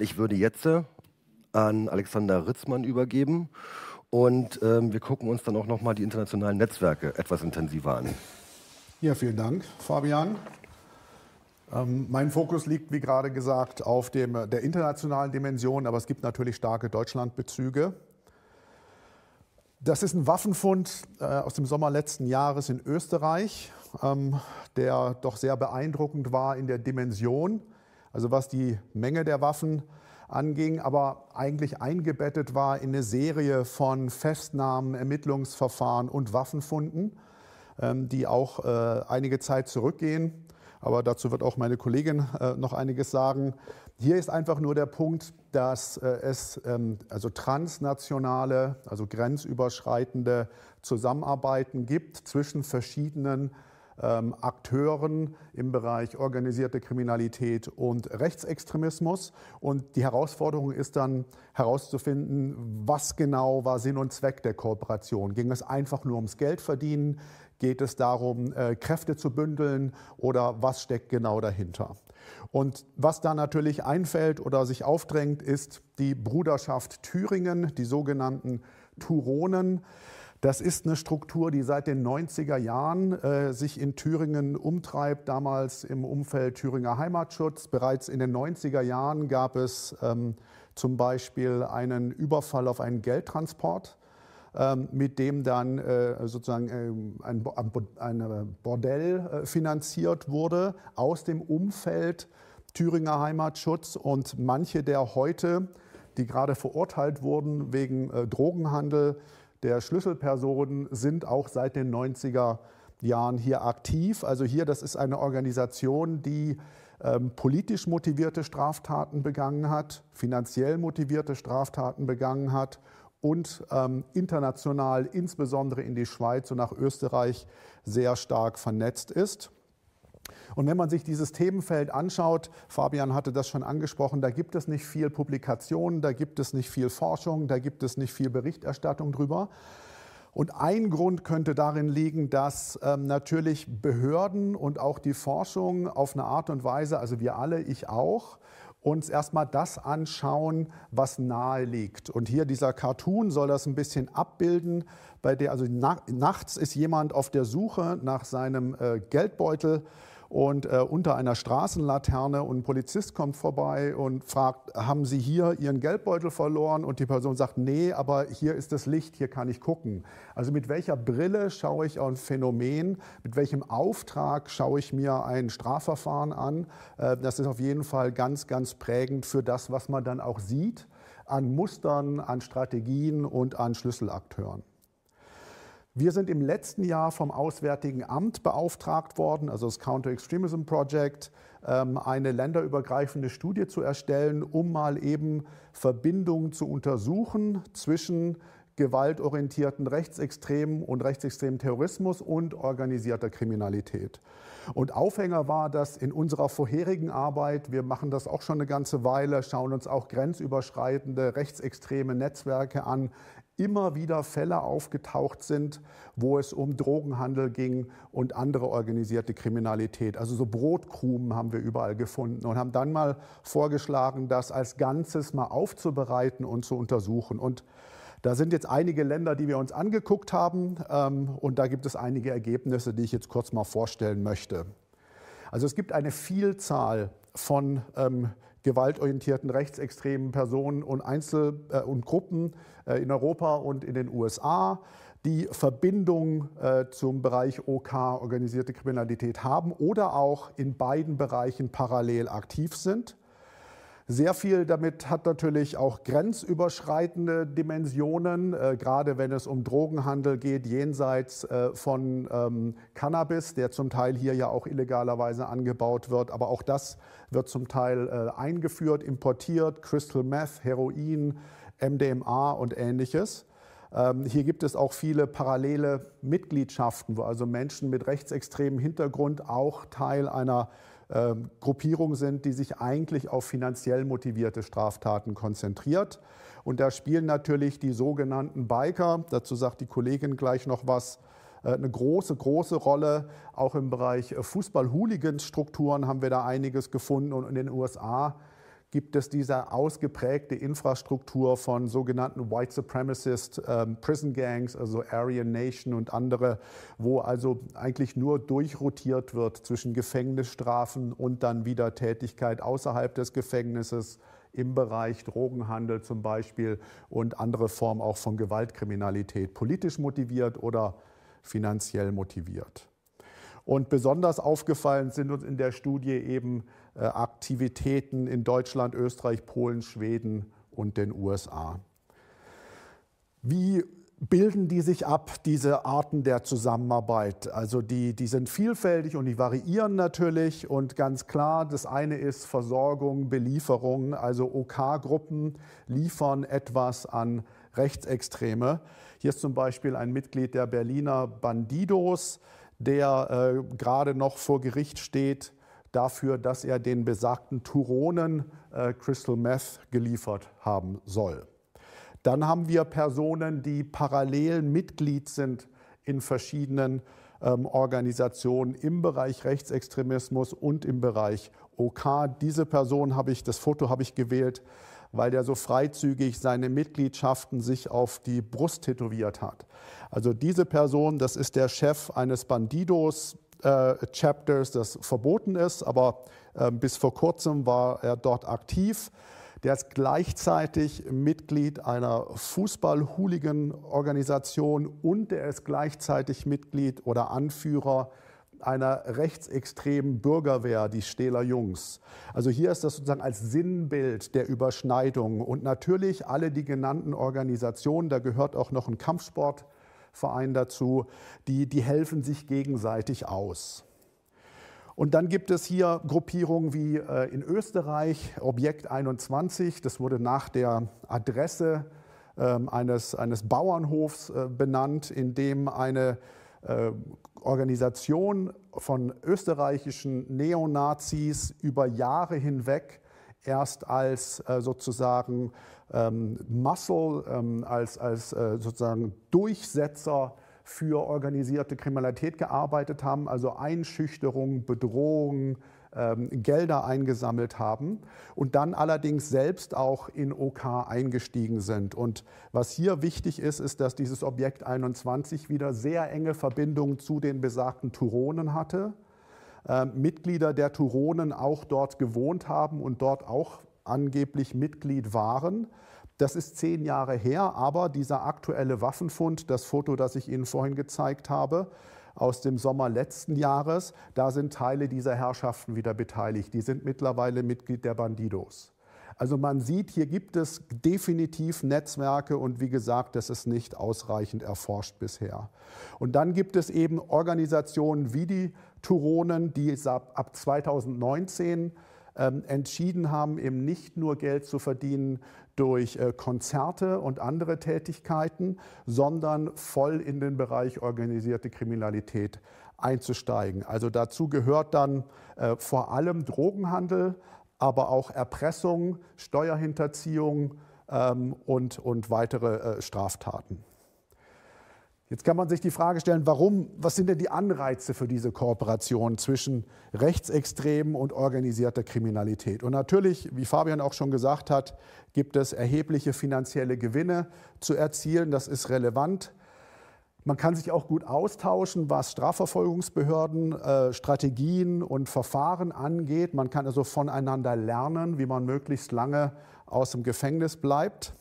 Und ich würde jetzt äh, an Alexander Ritzmann übergeben. Und ähm, wir gucken uns dann auch nochmal die internationalen Netzwerke etwas intensiver an. Ja, vielen Dank, Fabian. Ähm, mein Fokus liegt, wie gerade gesagt, auf dem, äh, der internationalen Dimension, aber es gibt natürlich starke Deutschlandbezüge. Das ist ein Waffenfund äh, aus dem Sommer letzten Jahres in Österreich, ähm, der doch sehr beeindruckend war in der Dimension also was die Menge der Waffen anging, aber eigentlich eingebettet war in eine Serie von Festnahmen, Ermittlungsverfahren und Waffenfunden, ähm, die auch äh, einige Zeit zurückgehen. Aber dazu wird auch meine Kollegin äh, noch einiges sagen. Hier ist einfach nur der Punkt, dass äh, es ähm, also transnationale, also grenzüberschreitende Zusammenarbeiten gibt zwischen verschiedenen äh, ähm, Akteuren im Bereich organisierte Kriminalität und Rechtsextremismus. Und die Herausforderung ist dann herauszufinden, was genau war Sinn und Zweck der Kooperation. Ging es einfach nur ums Geld verdienen? Geht es darum, äh, Kräfte zu bündeln oder was steckt genau dahinter? Und was da natürlich einfällt oder sich aufdrängt, ist die Bruderschaft Thüringen, die sogenannten Turonen. Das ist eine Struktur, die seit den 90er Jahren äh, sich in Thüringen umtreibt, damals im Umfeld Thüringer Heimatschutz. Bereits in den 90er Jahren gab es ähm, zum Beispiel einen Überfall auf einen Geldtransport, ähm, mit dem dann äh, sozusagen ähm, äh, ein, ein, Bordell finanziert wurde aus dem Umfeld Thüringer Heimatschutz. Und manche der heute, die gerade verurteilt wurden wegen äh, Drogenhandel, der Schlüsselpersonen sind auch seit den 90er Jahren hier aktiv. Also hier, das ist eine Organisation, die ähm, politisch motivierte Straftaten begangen hat, finanziell motivierte Straftaten begangen hat und ähm, international, insbesondere in die Schweiz und nach Österreich, sehr stark vernetzt ist. Und wenn man sich dieses Themenfeld anschaut, Fabian hatte das schon angesprochen, da gibt es nicht viel Publikationen, da gibt es nicht viel Forschung, da gibt es nicht viel Berichterstattung drüber. Und ein Grund könnte darin liegen, dass ähm, natürlich Behörden und auch die Forschung auf eine Art und Weise, also wir alle, ich auch, uns erstmal das anschauen, was nahe liegt. Und hier dieser Cartoon soll das ein bisschen abbilden, bei der also na nachts ist jemand auf der Suche nach seinem äh, Geldbeutel und äh, unter einer Straßenlaterne und ein Polizist kommt vorbei und fragt, haben Sie hier Ihren Geldbeutel verloren? Und die Person sagt, nee, aber hier ist das Licht, hier kann ich gucken. Also mit welcher Brille schaue ich ein Phänomen? Mit welchem Auftrag schaue ich mir ein Strafverfahren an? Äh, das ist auf jeden Fall ganz, ganz prägend für das, was man dann auch sieht an Mustern, an Strategien und an Schlüsselakteuren. Wir sind im letzten Jahr vom Auswärtigen Amt beauftragt worden, also das Counter-Extremism Project, ähm, eine länderübergreifende Studie zu erstellen, um mal eben Verbindungen zu untersuchen zwischen gewaltorientierten Rechtsextremen und rechtsextremen Terrorismus und organisierter Kriminalität. Und Aufhänger war das in unserer vorherigen Arbeit, wir machen das auch schon eine ganze Weile, schauen uns auch grenzüberschreitende rechtsextreme Netzwerke an, immer wieder Fälle aufgetaucht sind, wo es um Drogenhandel ging und andere organisierte Kriminalität. Also so Brotkrumen haben wir überall gefunden und haben dann mal vorgeschlagen, das als Ganzes mal aufzubereiten und zu untersuchen. Und da sind jetzt einige Länder, die wir uns angeguckt haben ähm, und da gibt es einige Ergebnisse, die ich jetzt kurz mal vorstellen möchte. Also es gibt eine Vielzahl von ähm, gewaltorientierten rechtsextremen Personen und Einzel- äh, und Gruppen äh, in Europa und in den USA, die Verbindung äh, zum Bereich OK, organisierte Kriminalität haben oder auch in beiden Bereichen parallel aktiv sind. Sehr viel damit hat natürlich auch grenzüberschreitende Dimensionen, äh, gerade wenn es um Drogenhandel geht, jenseits äh, von ähm, Cannabis, der zum Teil hier ja auch illegalerweise angebaut wird. Aber auch das wird zum Teil äh, eingeführt, importiert, Crystal Meth, Heroin, MDMA und ähnliches. Ähm, hier gibt es auch viele parallele Mitgliedschaften, wo also Menschen mit rechtsextremem Hintergrund auch Teil einer äh, ähm, Gruppierung sind, die sich eigentlich auf finanziell motivierte Straftaten konzentriert. Und da spielen natürlich die sogenannten Biker, dazu sagt die Kollegin gleich noch was, äh, eine große, große Rolle. Auch im Bereich äh, Fußball-Hooligans-Strukturen haben wir da einiges gefunden. Und in den USA gibt es diese ausgeprägte Infrastruktur von sogenannten White Supremacist ähm, Prison Gangs, also Aryan Nation und andere, wo also eigentlich nur durchrotiert wird zwischen Gefängnisstrafen und dann wieder Tätigkeit außerhalb des Gefängnisses im Bereich Drogenhandel zum Beispiel und andere Formen auch von Gewaltkriminalität, politisch motiviert oder finanziell motiviert. Und besonders aufgefallen sind uns in der Studie eben äh, Aktivitäten in Deutschland, Österreich, Polen, Schweden und den USA. Wie bilden die sich ab, diese Arten der Zusammenarbeit? Also die, die sind vielfältig und die variieren natürlich. Und ganz klar, das eine ist Versorgung, Belieferung. Also OK-Gruppen liefern etwas an Rechtsextreme. Hier ist zum Beispiel ein Mitglied der Berliner Bandidos der äh, gerade noch vor Gericht steht dafür, dass er den besagten Turonen äh, Crystal Meth geliefert haben soll. Dann haben wir Personen, die parallel Mitglied sind in verschiedenen ähm, Organisationen im Bereich Rechtsextremismus und im Bereich OK. Diese Person habe ich, das Foto habe ich gewählt, weil der so freizügig seine Mitgliedschaften sich auf die Brust tätowiert hat. Also diese Person, das ist der Chef eines Bandidos, äh, Chapters, das verboten ist, aber äh, bis vor kurzem war er dort aktiv. Der ist gleichzeitig Mitglied einer Fußball-Hooligan-Organisation und er ist gleichzeitig Mitglied oder Anführer einer rechtsextremen Bürgerwehr, die Stähler Jungs. Also hier ist das sozusagen als Sinnbild der Überschneidung. Und natürlich alle die genannten Organisationen, da gehört auch noch ein Kampfsportverein dazu, die, die helfen sich gegenseitig aus. Und dann gibt es hier Gruppierungen wie äh, in Österreich, Objekt 21, das wurde nach der Adresse ähm, eines, eines Bauernhofs äh, benannt, in dem eine äh, Organisation von österreichischen Neonazis über Jahre hinweg erst als äh, sozusagen ähm, Muscle, ähm, als, als äh, sozusagen Durchsetzer für organisierte Kriminalität gearbeitet haben, also Einschüchterung, Bedrohung, ähm, Gelder eingesammelt haben und dann allerdings selbst auch in OK eingestiegen sind. Und was hier wichtig ist, ist, dass dieses Objekt 21 wieder sehr enge Verbindungen zu den besagten Turonen hatte. Ähm, Mitglieder der Turonen auch dort gewohnt haben und dort auch angeblich Mitglied waren. Das ist zehn Jahre her, aber dieser aktuelle Waffenfund, das Foto, das ich Ihnen vorhin gezeigt habe, aus dem Sommer letzten Jahres. Da sind Teile dieser Herrschaften wieder beteiligt. Die sind mittlerweile Mitglied der Bandidos. Also man sieht, hier gibt es definitiv Netzwerke und wie gesagt, das ist nicht ausreichend erforscht bisher. Und dann gibt es eben Organisationen wie die Turonen, die ab 2019 ähm, entschieden haben, eben nicht nur Geld zu verdienen durch äh, Konzerte und andere Tätigkeiten, sondern voll in den Bereich organisierte Kriminalität einzusteigen. Also dazu gehört dann äh, vor allem Drogenhandel, aber auch Erpressung, Steuerhinterziehung ähm, und, und weitere äh, Straftaten. Jetzt kann man sich die Frage stellen, warum, was sind denn die Anreize für diese Kooperation zwischen Rechtsextremen und organisierter Kriminalität? Und natürlich, wie Fabian auch schon gesagt hat, gibt es erhebliche finanzielle Gewinne zu erzielen, das ist relevant. Man kann sich auch gut austauschen, was Strafverfolgungsbehörden, äh, Strategien und Verfahren angeht. Man kann also voneinander lernen, wie man möglichst lange aus dem Gefängnis bleibt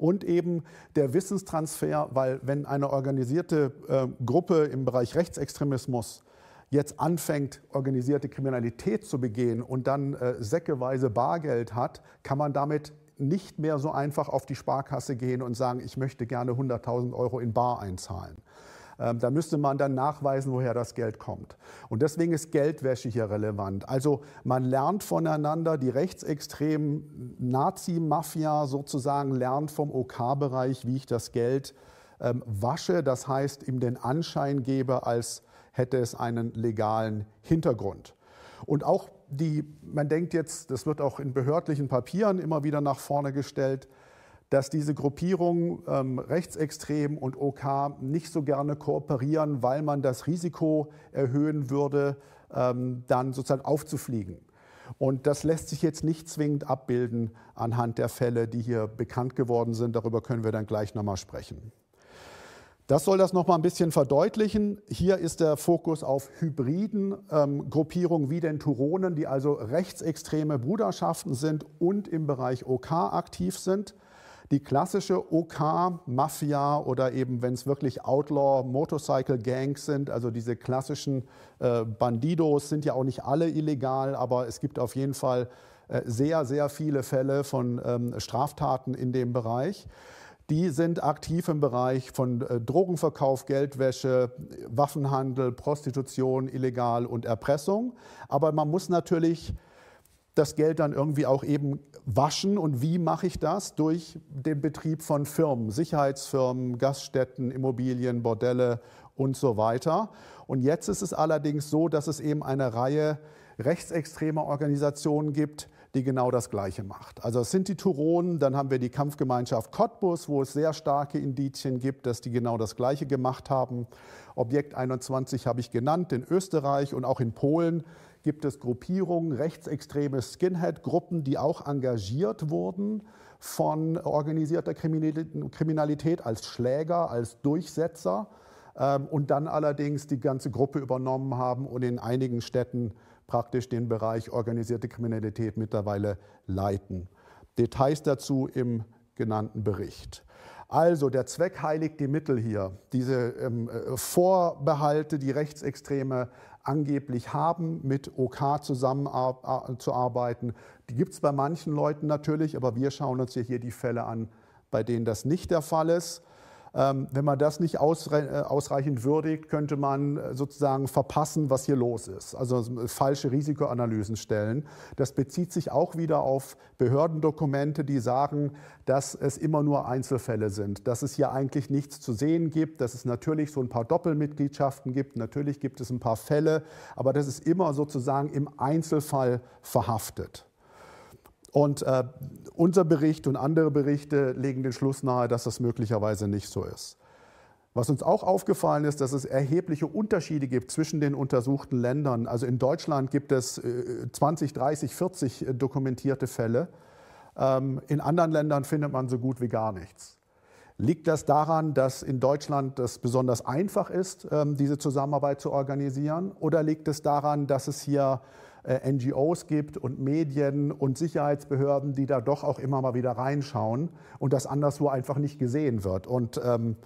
und eben der Wissenstransfer, weil wenn eine organisierte äh, Gruppe im Bereich Rechtsextremismus jetzt anfängt, organisierte Kriminalität zu begehen und dann äh, säckeweise Bargeld hat, kann man damit nicht mehr so einfach auf die Sparkasse gehen und sagen, ich möchte gerne 100.000 Euro in Bar einzahlen. Ähm, da müsste man dann nachweisen, woher das Geld kommt. Und deswegen ist Geldwäsche hier relevant. Also man lernt voneinander, die rechtsextremen Nazi-Mafia sozusagen lernt vom OK-Bereich, wie ich das Geld ähm, wasche. Das heißt, ihm den Anschein gebe, als hätte es einen legalen Hintergrund. Und auch die, man denkt jetzt, das wird auch in behördlichen Papieren immer wieder nach vorne gestellt, dass diese Gruppierungen ähm, Rechtsextrem und OK nicht so gerne kooperieren, weil man das Risiko erhöhen würde, ähm, dann sozusagen aufzufliegen. Und das lässt sich jetzt nicht zwingend abbilden anhand der Fälle, die hier bekannt geworden sind. Darüber können wir dann gleich nochmal sprechen. Das soll das nochmal ein bisschen verdeutlichen. Hier ist der Fokus auf hybriden ähm, Gruppierungen wie den Turonen, die also rechtsextreme Bruderschaften sind und im Bereich OK aktiv sind. Die klassische OK-Mafia oder eben, wenn es wirklich Outlaw Motorcycle Gangs sind, also diese klassischen äh, Bandidos, sind ja auch nicht alle illegal, aber es gibt auf jeden Fall äh, sehr, sehr viele Fälle von ähm, Straftaten in dem Bereich die sind aktiv im Bereich von äh, Drogenverkauf, Geldwäsche, Waffenhandel, Prostitution, illegal und Erpressung. Aber man muss natürlich das Geld dann irgendwie auch eben waschen. Und wie mache ich das? Durch den Betrieb von Firmen, Sicherheitsfirmen, Gaststätten, Immobilien, Bordelle und so weiter. Und jetzt ist es allerdings so, dass es eben eine Reihe rechtsextremer Organisationen gibt, die genau das Gleiche macht. Also es sind die Turonen, dann haben wir die Kampfgemeinschaft Cottbus, wo es sehr starke Indizien gibt, dass die genau das Gleiche gemacht haben. Objekt 21 habe ich genannt, in Österreich und auch in Polen gibt es Gruppierungen, rechtsextreme Skinhead-Gruppen, die auch engagiert wurden von organisierter Kriminalität als Schläger, als Durchsetzer ähm, und dann allerdings die ganze Gruppe übernommen haben und in einigen Städten praktisch den Bereich organisierte Kriminalität mittlerweile leiten. Details dazu im genannten Bericht. Also der Zweck heiligt die Mittel hier. Diese ähm, äh, Vorbehalte, die rechtsextreme angeblich haben, mit OK zusammenzuarbeiten. Die gibt es bei manchen Leuten natürlich, aber wir schauen uns ja hier die Fälle an, bei denen das nicht der Fall ist. Ähm, wenn man das nicht äh, ausreichend würdigt, könnte man äh, sozusagen verpassen, was hier los ist. Also äh, falsche Risikoanalysen stellen. Das bezieht sich auch wieder auf Behördendokumente, die sagen, dass es immer nur Einzelfälle sind, dass es hier eigentlich nichts zu sehen gibt, dass es natürlich so ein paar Doppelmitgliedschaften gibt, natürlich gibt es ein paar Fälle, aber das ist immer sozusagen im Einzelfall verhaftet. Und äh, unser Bericht und andere Berichte legen den Schluss nahe, dass das möglicherweise nicht so ist. Was uns auch aufgefallen ist, dass es erhebliche Unterschiede gibt zwischen den untersuchten Ländern. Also in Deutschland gibt es 20, 30, 40 dokumentierte Fälle. Ähm, in anderen Ländern findet man so gut wie gar nichts. Liegt das daran, dass in Deutschland das besonders einfach ist, ähm, diese Zusammenarbeit zu organisieren? Oder liegt es daran, dass es hier äh, NGOs gibt und Medien und Sicherheitsbehörden, die da doch auch immer mal wieder reinschauen und das anderswo einfach nicht gesehen wird. Und ähm,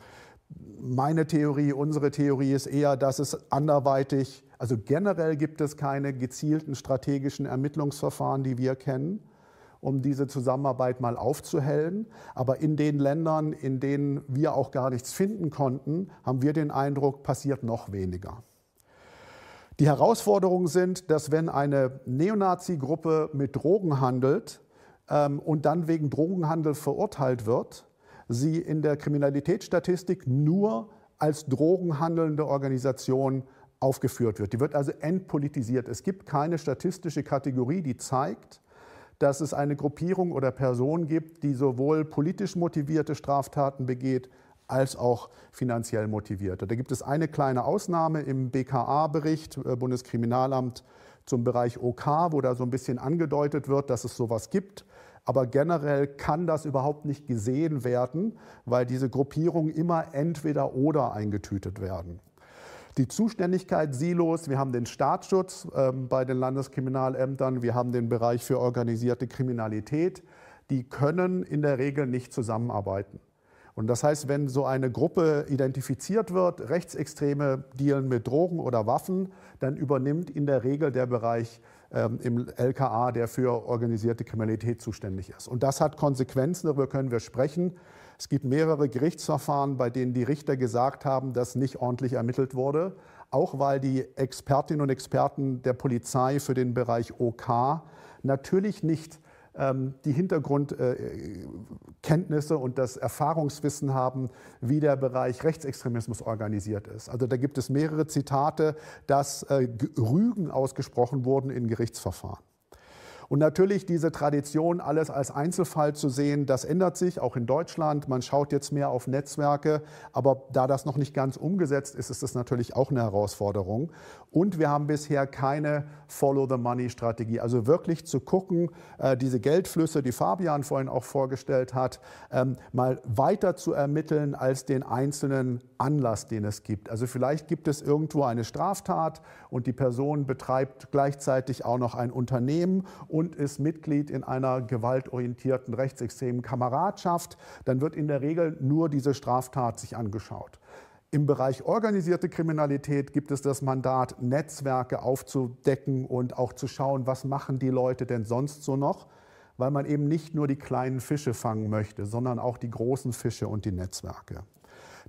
meine Theorie, unsere Theorie ist eher, dass es anderweitig, also generell gibt es keine gezielten strategischen Ermittlungsverfahren, die wir kennen um diese Zusammenarbeit mal aufzuhellen. Aber in den Ländern, in denen wir auch gar nichts finden konnten, haben wir den Eindruck, passiert noch weniger. Die Herausforderungen sind, dass wenn eine Neonazi-Gruppe mit Drogen handelt ähm, und dann wegen Drogenhandel verurteilt wird, sie in der Kriminalitätsstatistik nur als drogenhandelnde Organisation aufgeführt wird. Die wird also entpolitisiert. Es gibt keine statistische Kategorie, die zeigt, dass es eine Gruppierung oder Person gibt, die sowohl politisch motivierte Straftaten begeht, als auch finanziell motivierte. Da gibt es eine kleine Ausnahme im BKA-Bericht, äh, Bundeskriminalamt zum Bereich OK, wo da so ein bisschen angedeutet wird, dass es sowas gibt. Aber generell kann das überhaupt nicht gesehen werden, weil diese Gruppierungen immer entweder oder eingetütet werden. Die Zuständigkeit Silos, wir haben den Staatsschutz äh, bei den Landeskriminalämtern, wir haben den Bereich für organisierte Kriminalität, die können in der Regel nicht zusammenarbeiten. Und das heißt, wenn so eine Gruppe identifiziert wird, Rechtsextreme dealen mit Drogen oder Waffen, dann übernimmt in der Regel der Bereich ähm, im LKA, der für organisierte Kriminalität zuständig ist. Und das hat Konsequenzen, darüber können wir sprechen. Es gibt mehrere Gerichtsverfahren, bei denen die Richter gesagt haben, dass nicht ordentlich ermittelt wurde, auch weil die Expertinnen und Experten der Polizei für den Bereich OK natürlich nicht ähm, die Hintergrundkenntnisse und das Erfahrungswissen haben, wie der Bereich Rechtsextremismus organisiert ist. Also da gibt es mehrere Zitate, dass äh, Rügen ausgesprochen wurden in Gerichtsverfahren. Und natürlich diese Tradition, alles als Einzelfall zu sehen, das ändert sich, auch in Deutschland. Man schaut jetzt mehr auf Netzwerke, aber da das noch nicht ganz umgesetzt ist, ist das natürlich auch eine Herausforderung. Und wir haben bisher keine Follow-the-Money-Strategie. Also wirklich zu gucken, äh, diese Geldflüsse, die Fabian vorhin auch vorgestellt hat, ähm, mal weiter zu ermitteln als den einzelnen Anlass, den es gibt. Also vielleicht gibt es irgendwo eine Straftat und die Person betreibt gleichzeitig auch noch ein Unternehmen und ist Mitglied in einer gewaltorientierten rechtsextremen Kameradschaft, dann wird in der Regel nur diese Straftat sich angeschaut. Im Bereich organisierte Kriminalität gibt es das Mandat, Netzwerke aufzudecken und auch zu schauen, was machen die Leute denn sonst so noch, weil man eben nicht nur die kleinen Fische fangen möchte, sondern auch die großen Fische und die Netzwerke.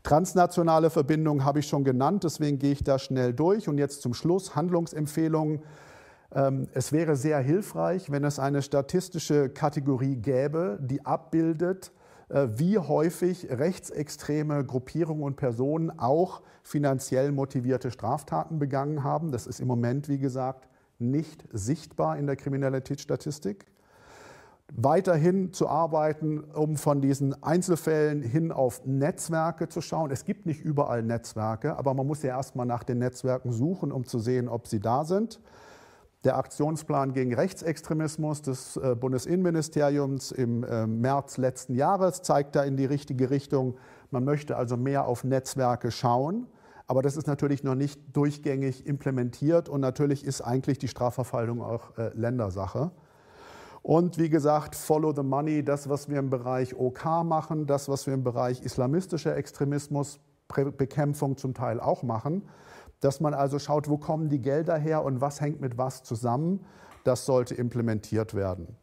Transnationale Verbindungen habe ich schon genannt, deswegen gehe ich da schnell durch. Und jetzt zum Schluss Handlungsempfehlungen. Ähm, es wäre sehr hilfreich, wenn es eine statistische Kategorie gäbe, die abbildet, äh, wie häufig rechtsextreme Gruppierungen und Personen auch finanziell motivierte Straftaten begangen haben. Das ist im Moment, wie gesagt, nicht sichtbar in der Kriminalitätsstatistik. Weiterhin zu arbeiten, um von diesen Einzelfällen hin auf Netzwerke zu schauen. Es gibt nicht überall Netzwerke, aber man muss ja erstmal nach den Netzwerken suchen, um zu sehen, ob sie da sind der Aktionsplan gegen Rechtsextremismus des äh, Bundesinnenministeriums im ähm, März letzten Jahres zeigt da in die richtige Richtung. Man möchte also mehr auf Netzwerke schauen. Aber das ist natürlich noch nicht durchgängig implementiert und natürlich ist eigentlich die Strafverfolgung auch äh, Ländersache. Und wie gesagt, Follow the Money, das, was wir im Bereich OK machen, das, was wir im Bereich islamistischer Extremismusbekämpfung zum Teil auch machen, dass man also schaut, wo kommen die Gelder her und was hängt mit was zusammen. Das sollte implementiert werden.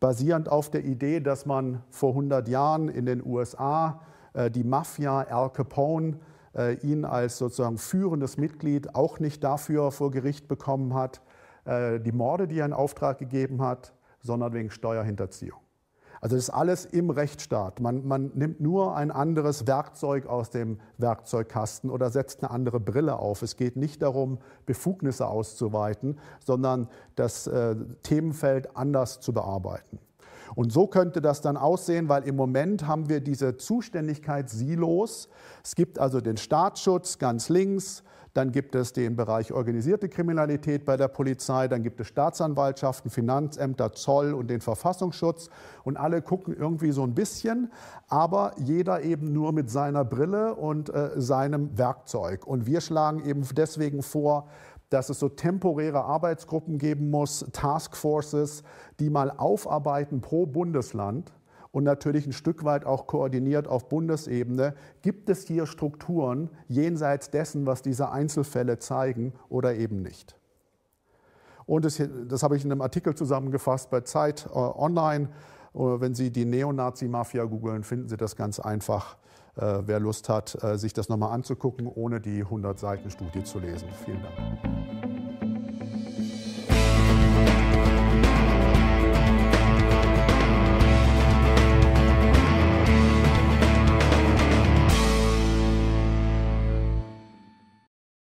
Basierend auf der Idee, dass man vor 100 Jahren in den USA äh, die Mafia Al Capone äh, ihn als sozusagen führendes Mitglied auch nicht dafür vor Gericht bekommen hat, äh, die Morde, die er in Auftrag gegeben hat, sondern wegen Steuerhinterziehung. Also das ist alles im Rechtsstaat. Man, man nimmt nur ein anderes Werkzeug aus dem Werkzeugkasten oder setzt eine andere Brille auf. Es geht nicht darum, Befugnisse auszuweiten, sondern das äh, Themenfeld anders zu bearbeiten. Und so könnte das dann aussehen, weil im Moment haben wir diese Zuständigkeitssilos. Es gibt also den Staatsschutz ganz links, dann gibt es den Bereich organisierte Kriminalität bei der Polizei. Dann gibt es Staatsanwaltschaften, Finanzämter, Zoll und den Verfassungsschutz. Und alle gucken irgendwie so ein bisschen, aber jeder eben nur mit seiner Brille und äh, seinem Werkzeug. Und wir schlagen eben deswegen vor, dass es so temporäre Arbeitsgruppen geben muss, Taskforces, die mal aufarbeiten pro Bundesland, und natürlich ein Stück weit auch koordiniert auf Bundesebene, gibt es hier Strukturen jenseits dessen, was diese Einzelfälle zeigen oder eben nicht. Und das, das habe ich in einem Artikel zusammengefasst bei Zeit äh, Online. Äh, wenn Sie die Neonazi-Mafia googeln, finden Sie das ganz einfach, äh, wer Lust hat, äh, sich das nochmal anzugucken, ohne die 100-Seiten-Studie zu lesen. Vielen Dank.